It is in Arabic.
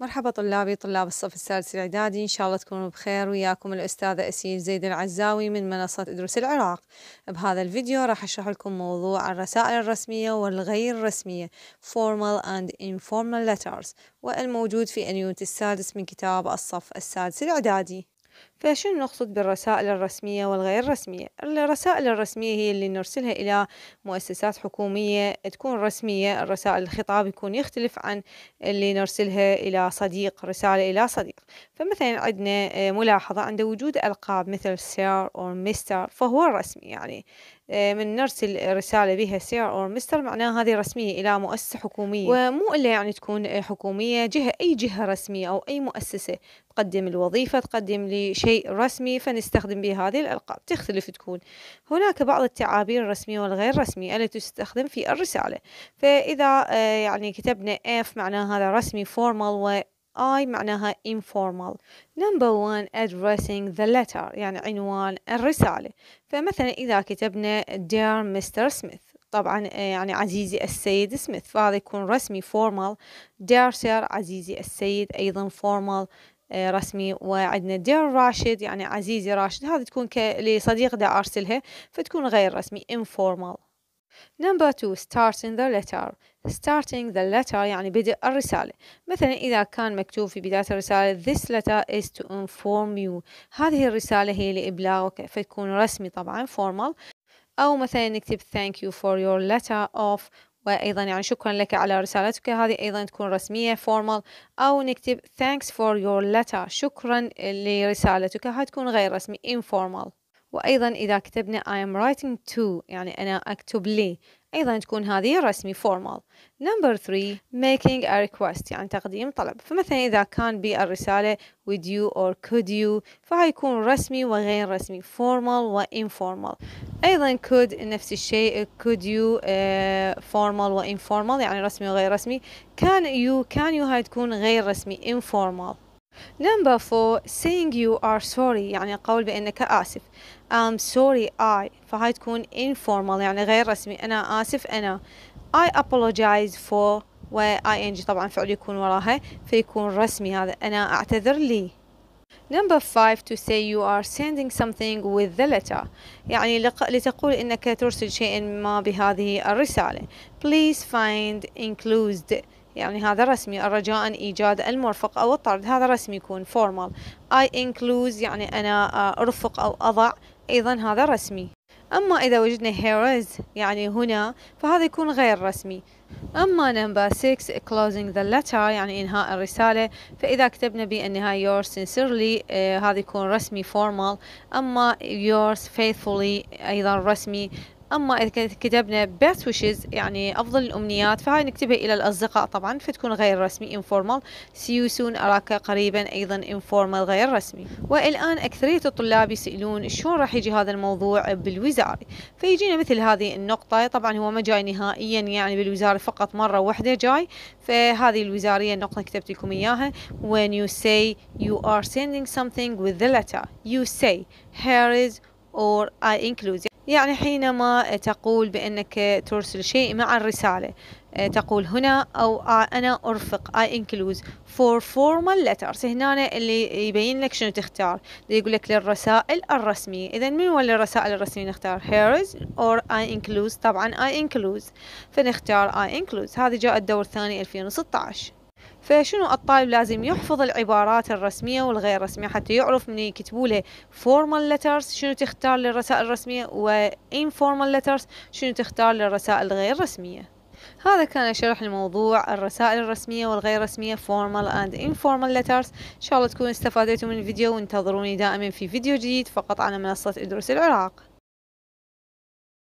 مرحبا طلابي طلاب الصف السادس الإعدادي إن شاء الله تكونوا بخير وياكم الأستاذة أسيل زيد العزاوي من منصة إدرس العراق بهذا الفيديو راح أشرح لكم موضوع الرسائل الرسمية والغير رسمية Formal and Informal Letters والموجود في أنيوت السادس من كتاب الصف السادس الإعدادي فشنو نقصد بالرسائل الرسمية والغير رسمية الرسائل الرسمية هي اللي نرسلها إلى مؤسسات حكومية تكون رسمية الرسائل الخطاب يكون يختلف عن اللي نرسلها إلى صديق رسالة إلى صديق فمثلا عندنا آه، ملاحظة عند وجود ألقاب مثل سير أو مستر فهو الرسمي يعني آه، من نرسل رسالة بها سير أو مستر معناها هذه رسمية إلى مؤسسة حكومية ومو إلا يعني تكون حكومية جهة أي جهة رسمية أو أي مؤسسة تقدم الوظيفة تقدم لشيء شيء رسمي فنستخدم به هذه الألقاب تختلف تكون هناك بعض التعابير الرسمية والغير رسمية التي تستخدم في الرسالة فإذا آه، يعني كتبنا F معناها هذا رسمي formal و I معناها informal number one addressing the letter يعني عنوان الرسالة فمثلا إذا كتبنا dear Mr. Smith طبعا آه، يعني عزيزي السيد سميث فهذا يكون رسمي formal dear sir عزيزي السيد أيضا formal آه، رسمي وعندنا دير راشد يعني عزيزي راشد هذه تكون لصديق دا أرسلها فتكون غير رسمي informal Number two, starting the letter. Starting the letter يعني بدء الرسالة. مثلا إذا كان مكتوب في بداية الرسالة This letter is to inform you. هذه الرسالة هي لإبلاغك فتكون رسمي طبعا formal. أو مثلا نكتب Thank you for your letter of وأيضا يعني شكرا لك على رسالتك هذه أيضا تكون رسمية formal أو نكتب thanks for your letter شكرا لرسالتك هاي تكون غير رسمي informal وأيضا إذا كتبنا I am writing to يعني أنا أكتب لي أيضا تكون هذه رسمي formal number three making a request يعني تقديم طلب فمثلا إذا كان بالرسالة with you or could you فهيكون رسمي وغير رسمي formal و informal أيضا could نفس الشيء could you uh, formal و informal يعني رسمي وغير رسمي can you can you هاي تكون غير رسمي informal Number four saying you are sorry يعني قول بأنك آسف I'm sorry I فهاي تكون informal يعني غير رسمي أنا آسف أنا I apologize for و ing طبعا فعل يكون وراها فيكون رسمي هذا أنا أعتذر لي Number five to say you are sending something with the letter يعني لتقول إنك ترسل شيء ما بهذه الرسالة Please find enclosed يعني هذا رسمي رجاء إيجاد المرفق أو الطرد هذا رسمي يكون formal I include يعني أنا آه، أرفق أو أضع أيضا هذا رسمي أما إذا وجدنا here is يعني هنا فهذا يكون غير رسمي أما number 6 closing the letter يعني إنهاء الرسالة فإذا كتبنا بانها yours sincerely آه هذا يكون رسمي formal أما yours faithfully أيضا رسمي اما اذا كتبنا best wishes يعني افضل الامنيات فهاي نكتبها الى الاصدقاء طبعا فتكون غير رسمي informal see you soon اراك قريبا ايضا informal غير رسمي والان اكثريه الطلاب يسالون شلون راح يجي هذا الموضوع بالوزاره فيجينا مثل هذه النقطه طبعا هو ما جاي نهائيا يعني بالوزاره فقط مره واحده جاي فهذه الوزاريه النقطه كتبت لكم اياها when you say you are sending something with the letter you say here is or I include يعني حينما تقول بأنك ترسل شيء مع الرسالة آه، تقول هنا أو آه، أنا أرفق I include for formal letters هنا اللي يبين لك شنو تختار يقول لك للرسائل الرسمية إذا من هو الرسائل الرسمية نختار hers or I include طبعا I include فنختار I include هذه جاء الدور الثاني 2016 فشنو الطالب لازم يحفظ العبارات الرسمية والغير رسمية حتى يعرف من يكتبوا له formal letters شنو تختار للرسائل الرسمية و informal letters شنو تختار للرسائل الغير رسمية هذا كان شرح الموضوع الرسائل الرسمية والغير رسمية formal and informal letters إن شاء الله تكونوا استفادتوا من الفيديو وانتظروني دائما في فيديو جديد فقط على منصة إدرس العراق